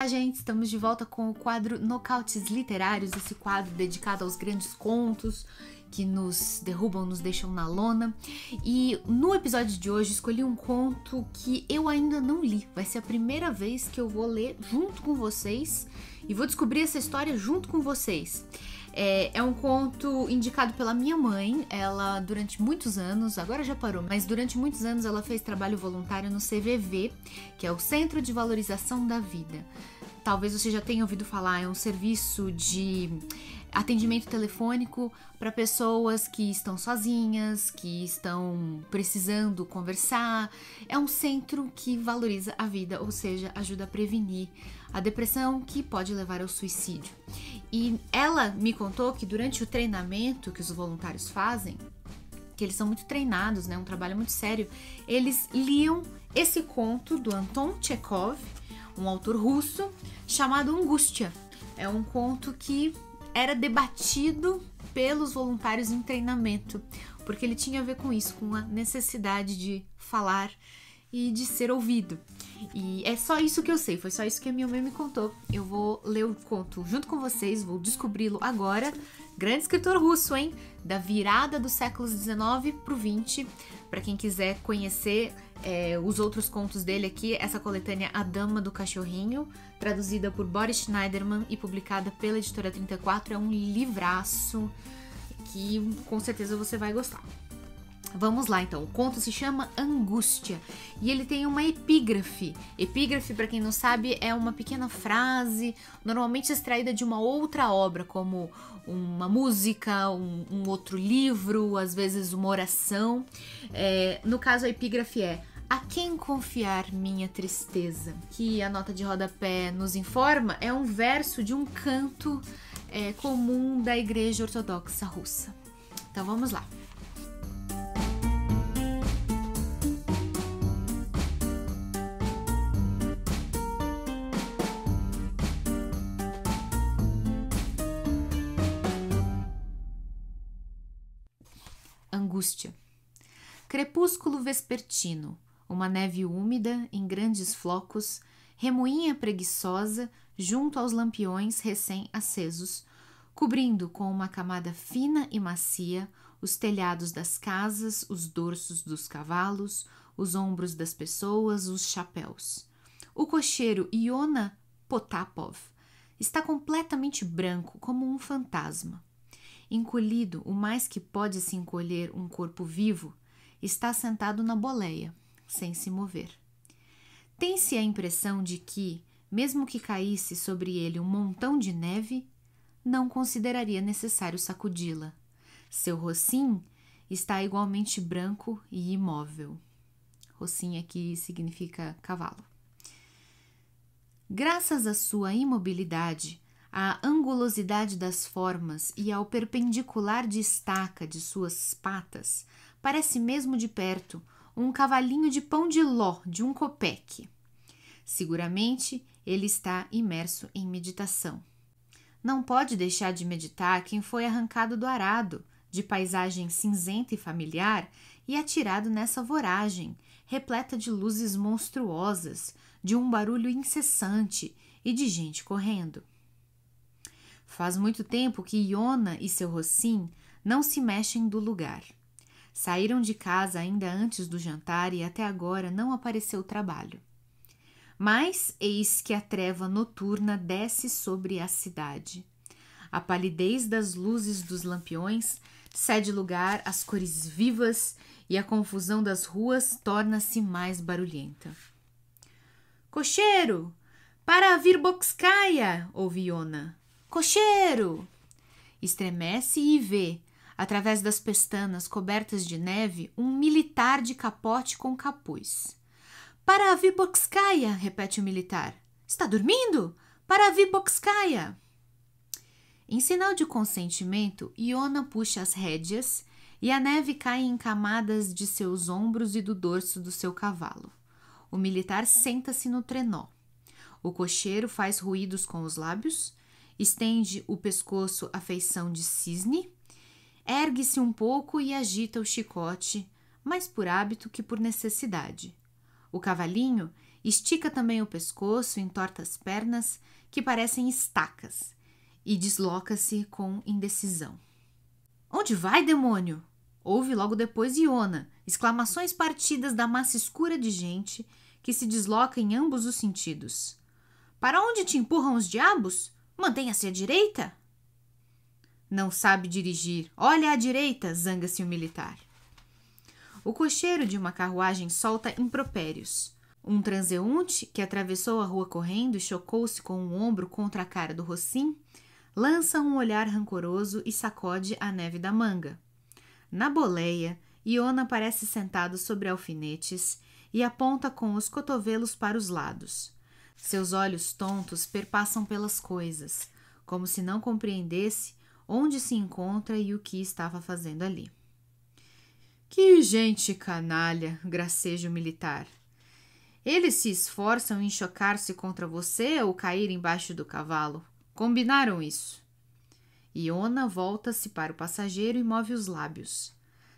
A gente, estamos de volta com o quadro Nocautes Literários, esse quadro dedicado aos grandes contos que nos derrubam, nos deixam na lona. E no episódio de hoje escolhi um conto que eu ainda não li. Vai ser a primeira vez que eu vou ler junto com vocês e vou descobrir essa história junto com vocês. É, é, um conto indicado pela minha mãe. Ela, durante muitos anos, agora já parou, mas durante muitos anos ela fez trabalho voluntário no CVV, que é o Centro de Valorização da Vida. Talvez você já tenha ouvido falar, é um serviço de atendimento telefônico para pessoas que estão sozinhas, que estão precisando conversar. É um centro que valoriza a vida, ou seja, ajuda a prevenir a depressão que pode levar ao suicídio. E ela me contou que durante o treinamento que os voluntários fazem, que eles são muito treinados, né, um trabalho muito sério, eles liam esse conto do Anton Chekhov, um autor russo, chamado Angústia. É um conto que era debatido pelos voluntários em treinamento, porque ele tinha a ver com isso, com a necessidade de falar e de ser ouvido. E é só isso que eu sei, foi só isso que a minha mãe me contou. Eu vou ler o conto junto com vocês, vou descobri-lo agora. Grande escritor russo, hein? Da virada do século XIX pro XX. Para quem quiser conhecer é, os outros contos dele aqui, essa coletânea A Dama do Cachorrinho, traduzida por Boris Schneiderman e publicada pela editora 34, é um livraço que com certeza você vai gostar. Vamos lá então, o conto se chama Angústia e ele tem uma epígrafe. Epígrafe, para quem não sabe, é uma pequena frase, normalmente extraída de uma outra obra, como uma música, um, um outro livro, às vezes uma oração. É, no caso, a epígrafe é a quem confiar minha tristeza? Que a nota de rodapé nos informa é um verso de um canto é, comum da Igreja Ortodoxa Russa. Então vamos lá. angústia. Crepúsculo vespertino, uma neve úmida em grandes flocos, remoinha preguiçosa junto aos lampiões recém-acesos, cobrindo com uma camada fina e macia os telhados das casas, os dorsos dos cavalos, os ombros das pessoas, os chapéus. O cocheiro Iona Potapov está completamente branco, como um fantasma encolhido o mais que pode se encolher um corpo vivo, está sentado na boleia, sem se mover. Tem-se a impressão de que, mesmo que caísse sobre ele um montão de neve, não consideraria necessário sacudi-la. Seu rocim está igualmente branco e imóvel. Rocim aqui significa cavalo. Graças à sua imobilidade, à angulosidade das formas e ao perpendicular de estaca de suas patas, parece mesmo de perto um cavalinho de pão de ló de um copeque. Seguramente ele está imerso em meditação. Não pode deixar de meditar quem foi arrancado do arado, de paisagem cinzenta e familiar, e atirado nessa voragem, repleta de luzes monstruosas, de um barulho incessante e de gente correndo. Faz muito tempo que Iona e seu Rocim não se mexem do lugar. Saíram de casa ainda antes do jantar e até agora não apareceu trabalho. Mas eis que a treva noturna desce sobre a cidade. A palidez das luzes dos lampiões cede lugar às cores vivas e a confusão das ruas torna-se mais barulhenta. Cocheiro! Para a Virboxcaia! ouvi Iona. Cocheiro! Estremece e vê, através das pestanas cobertas de neve, um militar de capote com capuz. Para a Vibokskaya, repete o militar. Está dormindo? Para a Vibokskaya! Em sinal de consentimento, Iona puxa as rédeas e a neve cai em camadas de seus ombros e do dorso do seu cavalo. O militar senta-se no trenó. O cocheiro faz ruídos com os lábios estende o pescoço à feição de cisne, ergue-se um pouco e agita o chicote, mais por hábito que por necessidade. O cavalinho estica também o pescoço, entorta as pernas, que parecem estacas, e desloca-se com indecisão. Onde vai, demônio? Ouve logo depois Iona, exclamações partidas da massa escura de gente que se desloca em ambos os sentidos. Para onde te empurram os diabos? Mantenha-se à direita. Não sabe dirigir. Olha à direita, zanga-se o militar. O cocheiro de uma carruagem solta impropérios. Um transeunte que atravessou a rua correndo e chocou-se com o um ombro contra a cara do Rocim lança um olhar rancoroso e sacode a neve da manga. Na boleia, Iona parece sentado sobre alfinetes e aponta com os cotovelos para os lados. Seus olhos tontos perpassam pelas coisas, como se não compreendesse onde se encontra e o que estava fazendo ali. Que gente canalha! graceja o militar. Eles se esforçam em chocar-se contra você ou cair embaixo do cavalo. Combinaram isso. Iona volta-se para o passageiro e move os lábios.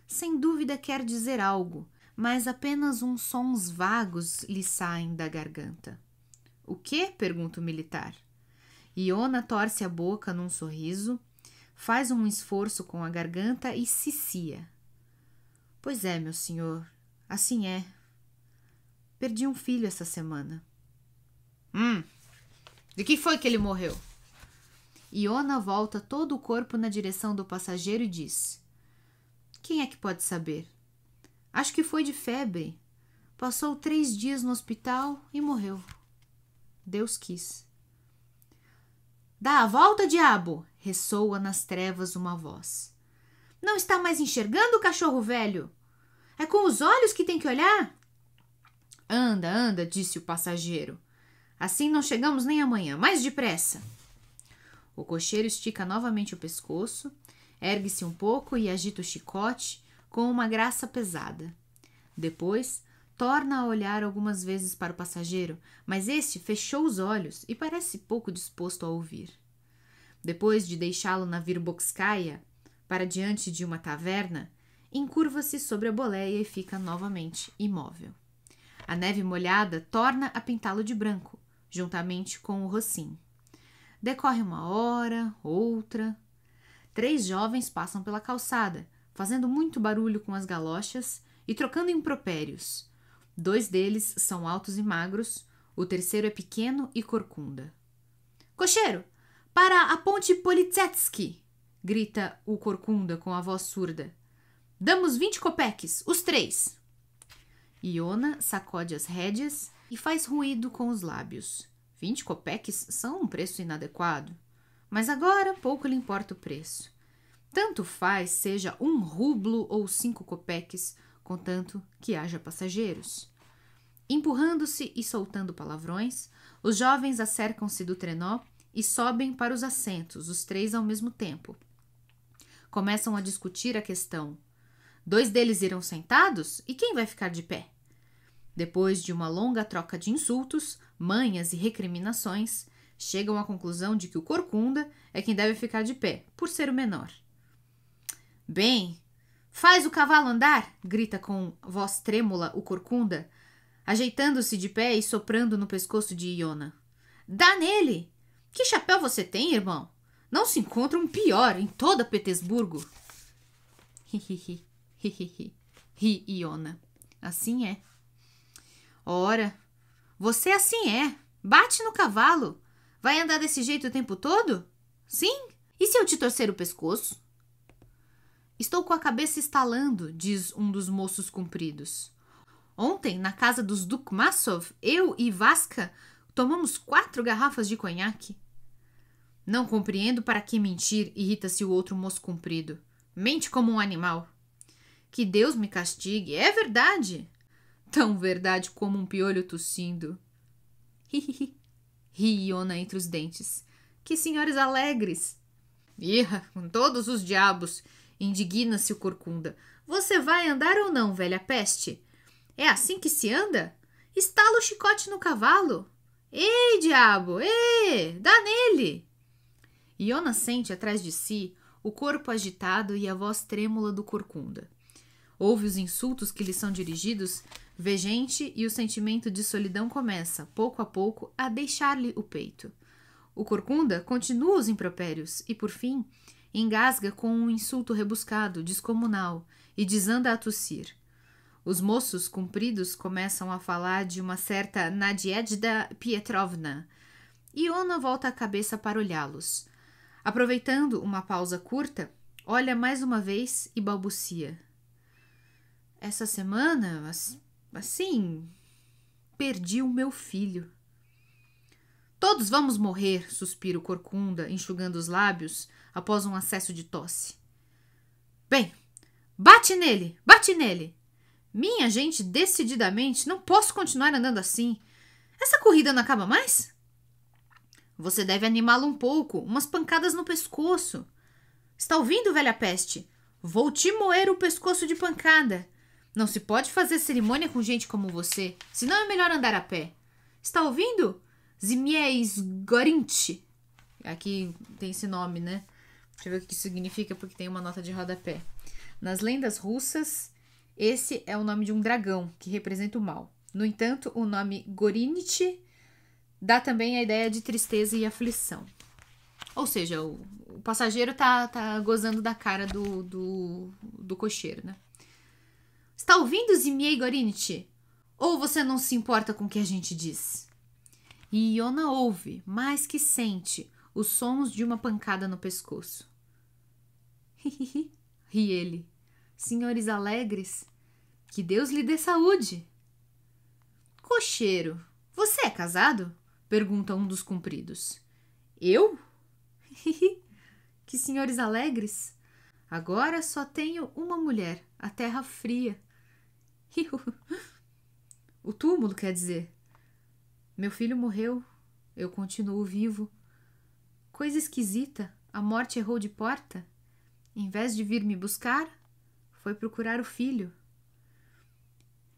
Sem dúvida quer dizer algo, mas apenas uns sons vagos lhe saem da garganta. O que? pergunta o militar. Iona torce a boca num sorriso, faz um esforço com a garganta e sicia. Pois é, meu senhor, assim é. Perdi um filho essa semana. Hum, de que foi que ele morreu? Iona volta todo o corpo na direção do passageiro e diz: Quem é que pode saber? Acho que foi de febre. Passou três dias no hospital e morreu. Deus quis. Dá a volta, diabo! ressoa nas trevas uma voz. Não está mais enxergando o cachorro velho? É com os olhos que tem que olhar? Anda, anda, disse o passageiro. Assim não chegamos nem amanhã, mais depressa. O cocheiro estica novamente o pescoço, ergue-se um pouco e agita o chicote com uma graça pesada. Depois, torna a olhar algumas vezes para o passageiro, mas este fechou os olhos e parece pouco disposto a ouvir. Depois de deixá-lo na Virbokskaya, para diante de uma taverna, encurva-se sobre a boleia e fica novamente imóvel. A neve molhada torna a pintá-lo de branco, juntamente com o rocim. Decorre uma hora, outra. Três jovens passam pela calçada, fazendo muito barulho com as galochas e trocando impropérios. Dois deles são altos e magros, o terceiro é pequeno e corcunda. Cocheiro, para a ponte Politsetsky! grita o corcunda com a voz surda. Damos vinte copeques, os três! Iona sacode as rédeas e faz ruído com os lábios. Vinte copeques são um preço inadequado. Mas agora pouco lhe importa o preço. Tanto faz seja um rublo ou cinco copeques, contanto que haja passageiros. Empurrando-se e soltando palavrões, os jovens acercam-se do trenó e sobem para os assentos, os três ao mesmo tempo. Começam a discutir a questão. Dois deles irão sentados e quem vai ficar de pé? Depois de uma longa troca de insultos, manhas e recriminações, chegam à conclusão de que o corcunda é quem deve ficar de pé, por ser o menor. Bem, Faz o cavalo andar! grita com voz trêmula o corcunda, ajeitando-se de pé e soprando no pescoço de Iona. Dá nele! Que chapéu você tem, irmão? Não se encontra um pior em toda Petersburgo. Hihihi, ri Iona. Assim é. Ora, você assim é. Bate no cavalo. Vai andar desse jeito o tempo todo? Sim? E se eu te torcer o pescoço? Estou com a cabeça estalando, diz um dos moços compridos. Ontem, na casa dos Dukmasov, eu e Vasca tomamos quatro garrafas de conhaque. Não compreendo para que mentir, irrita-se o outro moço comprido. Mente como um animal. Que Deus me castigue, é verdade. Tão verdade como um piolho tossindo. Hihihi, ri Iona entre os dentes. Que senhores alegres! Irra, com todos os diabos! Indigna-se o corcunda. Você vai andar ou não, velha peste? É assim que se anda? Estala o chicote no cavalo. Ei, diabo! Ei! Dá nele! Iona sente atrás de si o corpo agitado e a voz trêmula do corcunda. Ouve os insultos que lhe são dirigidos, vê gente e o sentimento de solidão começa, pouco a pouco, a deixar-lhe o peito. O corcunda continua os impropérios e, por fim, engasga com um insulto rebuscado, descomunal, e desanda a tossir. Os moços compridos começam a falar de uma certa Nadiedda Pietrovna. Ona volta a cabeça para olhá-los. Aproveitando uma pausa curta, olha mais uma vez e balbucia. Essa semana, assim, perdi o meu filho. Todos vamos morrer, suspira Corcunda, enxugando os lábios, após um acesso de tosse. Bem, bate nele, bate nele! Minha gente, decididamente, não posso continuar andando assim. Essa corrida não acaba mais? Você deve animá-lo um pouco, umas pancadas no pescoço. Está ouvindo, velha peste? Vou te moer o pescoço de pancada. Não se pode fazer cerimônia com gente como você, senão é melhor andar a pé. Está ouvindo? Zimiez Gorinch. Aqui tem esse nome, né? Deixa eu ver o que isso significa, porque tem uma nota de rodapé. Nas lendas russas, esse é o nome de um dragão, que representa o mal. No entanto, o nome Gorinity dá também a ideia de tristeza e aflição. Ou seja, o, o passageiro tá, tá gozando da cara do, do, do cocheiro, né? Está ouvindo, Zimiei Gorinity? Ou você não se importa com o que a gente diz? E Iona ouve, mas que sente, os sons de uma pancada no pescoço. Ri ele. Senhores alegres, que Deus lhe dê saúde. Cocheiro, você é casado? pergunta um dos compridos. Eu? que senhores alegres! Agora só tenho uma mulher, a terra fria. o túmulo quer dizer. Meu filho morreu, eu continuo vivo. Coisa esquisita, a morte errou de porta em vez de vir me buscar, foi procurar o filho.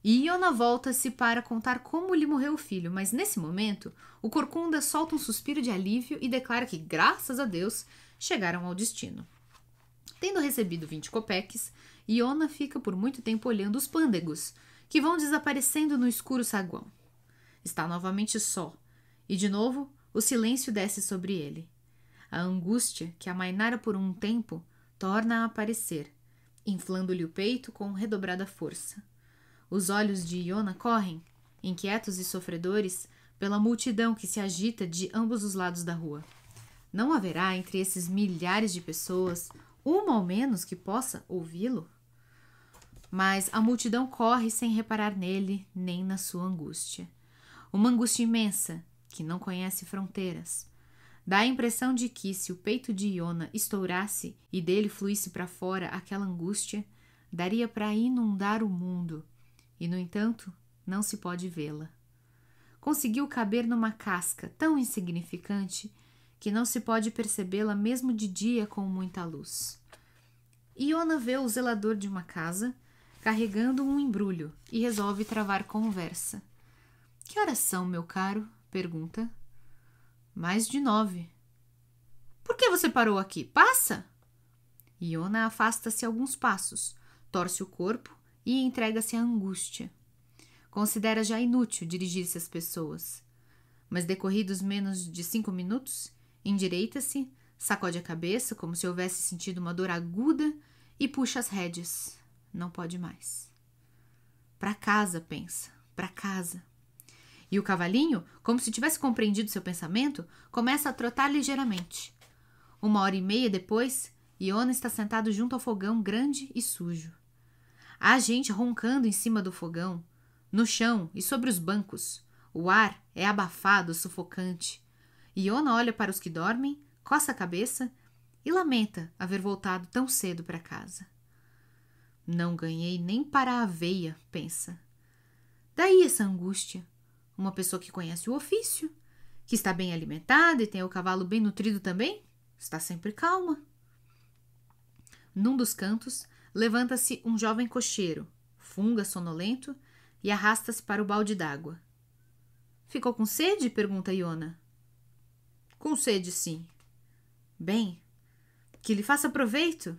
E Iona volta-se para contar como lhe morreu o filho, mas nesse momento, o Corcunda solta um suspiro de alívio e declara que, graças a Deus, chegaram ao destino. Tendo recebido 20 copeques, Iona fica por muito tempo olhando os pândegos, que vão desaparecendo no escuro saguão. Está novamente só, e de novo o silêncio desce sobre ele. A angústia, que amainara por um tempo, torna a aparecer, inflando-lhe o peito com redobrada força. Os olhos de Iona correm, inquietos e sofredores, pela multidão que se agita de ambos os lados da rua. Não haverá entre esses milhares de pessoas uma ao menos que possa ouvi-lo? Mas a multidão corre sem reparar nele nem na sua angústia. Uma angústia imensa que não conhece fronteiras Dá a impressão de que, se o peito de Iona estourasse e dele fluísse para fora aquela angústia, daria para inundar o mundo, e, no entanto, não se pode vê-la. Conseguiu caber numa casca tão insignificante que não se pode percebê-la mesmo de dia com muita luz. Iona vê o zelador de uma casa carregando um embrulho e resolve travar conversa. Que horas são, meu caro? pergunta. Mais de nove. Por que você parou aqui? Passa! Iona afasta-se alguns passos, torce o corpo e entrega-se à angústia. Considera já inútil dirigir-se às pessoas. Mas decorridos menos de cinco minutos, endireita-se, sacode a cabeça como se houvesse sentido uma dor aguda e puxa as rédeas. Não pode mais. Para casa, pensa, para casa. E o cavalinho, como se tivesse compreendido seu pensamento, começa a trotar ligeiramente. Uma hora e meia depois, Iona está sentado junto ao fogão grande e sujo. Há gente roncando em cima do fogão, no chão e sobre os bancos. O ar é abafado, sufocante. Iona olha para os que dormem, coça a cabeça e lamenta haver voltado tão cedo para casa. Não ganhei nem para a aveia, pensa. Daí essa angústia. Uma pessoa que conhece o ofício, que está bem alimentada e tem o cavalo bem nutrido também, está sempre calma. Num dos cantos, levanta-se um jovem cocheiro, funga sonolento, e arrasta-se para o balde d'água. Ficou com sede? pergunta Iona. Com sede, sim. Bem, que lhe faça proveito.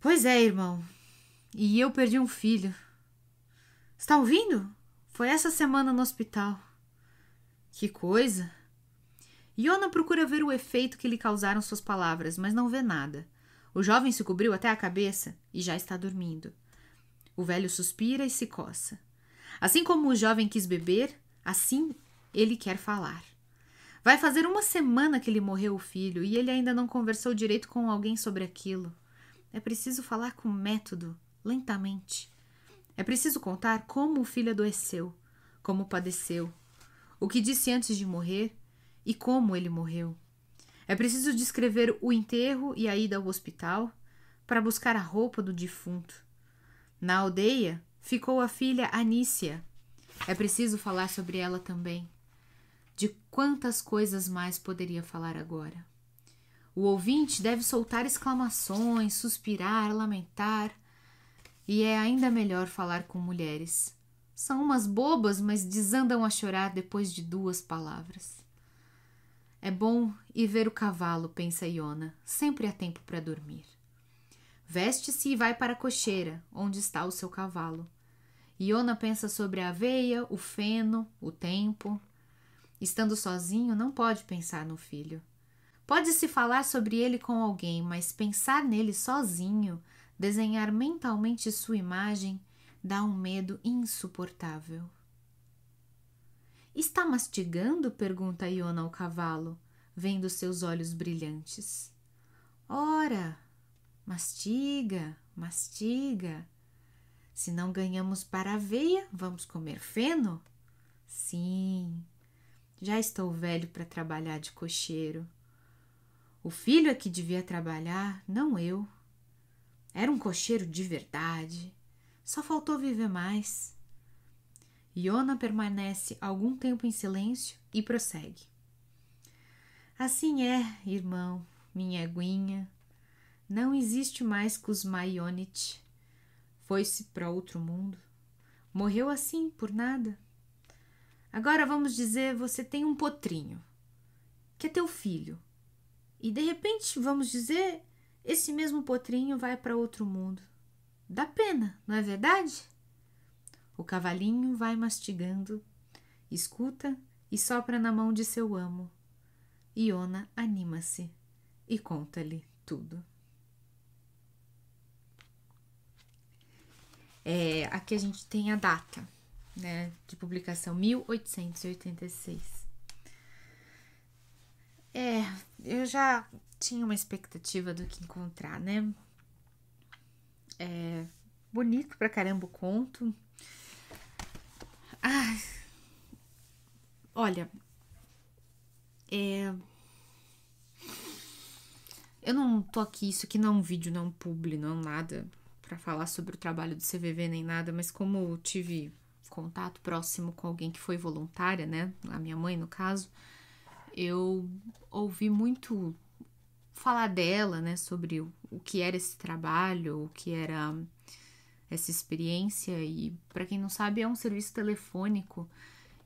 Pois é, irmão. E eu perdi um filho. Está ouvindo? Foi essa semana no hospital. Que coisa! Yona procura ver o efeito que lhe causaram suas palavras, mas não vê nada. O jovem se cobriu até a cabeça e já está dormindo. O velho suspira e se coça. Assim como o jovem quis beber, assim ele quer falar. Vai fazer uma semana que lhe morreu o filho e ele ainda não conversou direito com alguém sobre aquilo. É preciso falar com método, lentamente. É preciso contar como o filho adoeceu, como padeceu, o que disse antes de morrer e como ele morreu. É preciso descrever o enterro e a ida ao hospital para buscar a roupa do defunto. Na aldeia ficou a filha Anícia. É preciso falar sobre ela também. De quantas coisas mais poderia falar agora? O ouvinte deve soltar exclamações, suspirar, lamentar e é ainda melhor falar com mulheres. São umas bobas, mas desandam a chorar depois de duas palavras. É bom ir ver o cavalo, pensa Iona. Sempre há tempo para dormir. Veste-se e vai para a cocheira, onde está o seu cavalo. Iona pensa sobre a aveia, o feno, o tempo. Estando sozinho, não pode pensar no filho. Pode-se falar sobre ele com alguém, mas pensar nele sozinho Desenhar mentalmente sua imagem dá um medo insuportável. Está mastigando? pergunta Iona ao cavalo, vendo seus olhos brilhantes. Ora, mastiga, mastiga. Se não ganhamos para a veia, vamos comer feno? Sim, já estou velho para trabalhar de cocheiro. O filho é que devia trabalhar, não eu. Era um cocheiro de verdade. Só faltou viver mais. Iona permanece algum tempo em silêncio e prossegue. Assim é, irmão, minha aguinha. Não existe mais Kuzma Ionit. Foi-se para outro mundo. Morreu assim, por nada. Agora vamos dizer, você tem um potrinho, que é teu filho. E de repente, vamos dizer, esse mesmo potrinho vai para outro mundo. Dá pena, não é verdade? O cavalinho vai mastigando, escuta e sopra na mão de seu amo. Iona anima-se e conta-lhe tudo. É, aqui a gente tem a data né, de publicação, 1886. É, eu já tinha uma expectativa do que encontrar, né? É bonito pra caramba o conto. Ai, olha, é, eu não tô aqui, isso aqui não é um vídeo, não é um publi, não é nada para falar sobre o trabalho do CVV nem nada, mas como eu tive contato próximo com alguém que foi voluntária, né, a minha mãe no caso, eu ouvi muito falar dela, né, sobre o, que era esse trabalho, o que era essa experiência e para quem não sabe é um serviço telefônico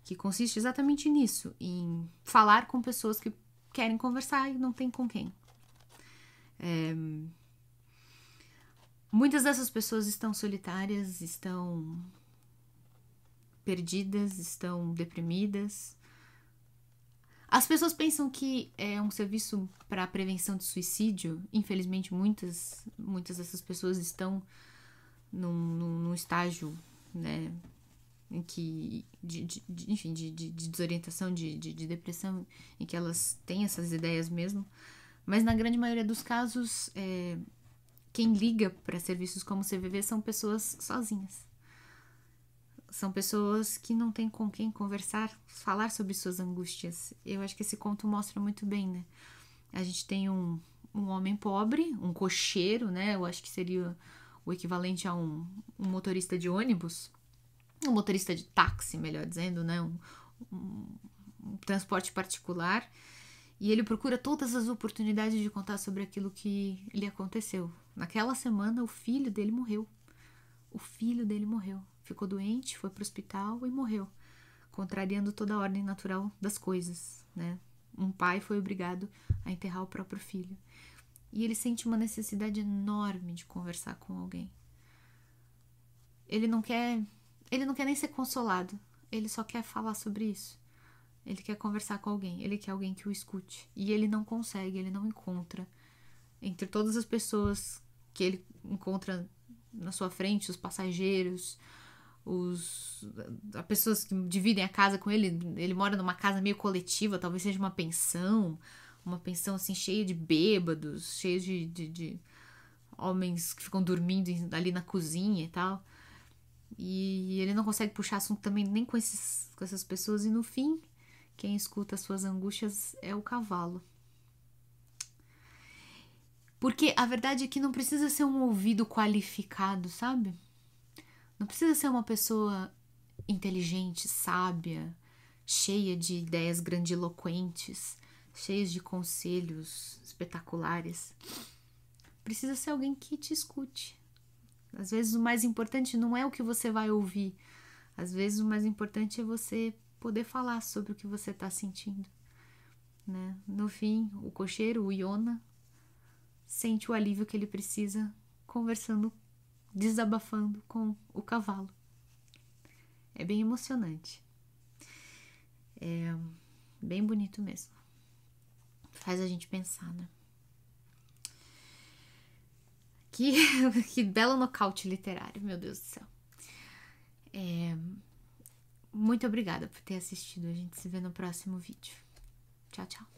que consiste exatamente nisso, em falar com pessoas que querem conversar e não tem com quem. É... Muitas dessas pessoas estão solitárias, estão perdidas, estão deprimidas, as pessoas pensam que é um serviço para prevenção de suicídio. Infelizmente, muitas, muitas dessas pessoas estão num, num, num estágio, né, em que, de, de, de enfim, de, de, desorientação, de, de depressão, em que elas têm essas ideias mesmo. Mas na grande maioria dos casos, é, quem liga para serviços como o CVV são pessoas sozinhas são pessoas que não têm com quem conversar, falar sobre suas angústias. Eu acho que esse conto mostra muito bem, né? A gente tem um, um homem pobre, um cocheiro, né? Eu acho que seria o equivalente a um, um motorista de ônibus, um motorista de táxi, melhor dizendo, né? Um, um, um transporte particular. E ele procura todas as oportunidades de contar sobre aquilo que lhe aconteceu. Naquela semana, o filho dele morreu. O filho dele morreu ficou doente, foi para o hospital e morreu, contrariando toda a ordem natural das coisas, né? Um pai foi obrigado a enterrar o próprio filho. E ele sente uma necessidade enorme de conversar com alguém. Ele não quer, ele não quer nem ser consolado, ele só quer falar sobre isso. Ele quer conversar com alguém, ele quer alguém que o escute. E ele não consegue, ele não encontra. Entre todas as pessoas que ele encontra na sua frente, os passageiros, os as pessoas que dividem a casa com ele, ele mora numa casa meio coletiva, talvez seja uma pensão, uma pensão assim cheia de bêbados, cheia de, de, de homens que ficam dormindo ali na cozinha e tal. E ele não consegue puxar assunto também nem com, esses, com essas pessoas. E no fim, quem escuta as suas angústias é o cavalo. Porque a verdade é que não precisa ser um ouvido qualificado, sabe? Não precisa ser uma pessoa inteligente, sábia, cheia de ideias grandiloquentes, cheias de conselhos espetaculares. Precisa ser alguém que te escute. Às vezes o mais importante não é o que você vai ouvir, às vezes o mais importante é você poder falar sobre o que você está sentindo. Né? No fim, o cocheiro, o Iona, sente o alívio que ele precisa conversando desabafando com o cavalo. É bem emocionante. É bem bonito mesmo. Faz a gente pensar, né? Que, que belo nocaute literário, meu Deus do céu. É, muito obrigada por ter assistido. A gente se vê no próximo vídeo. Tchau, tchau.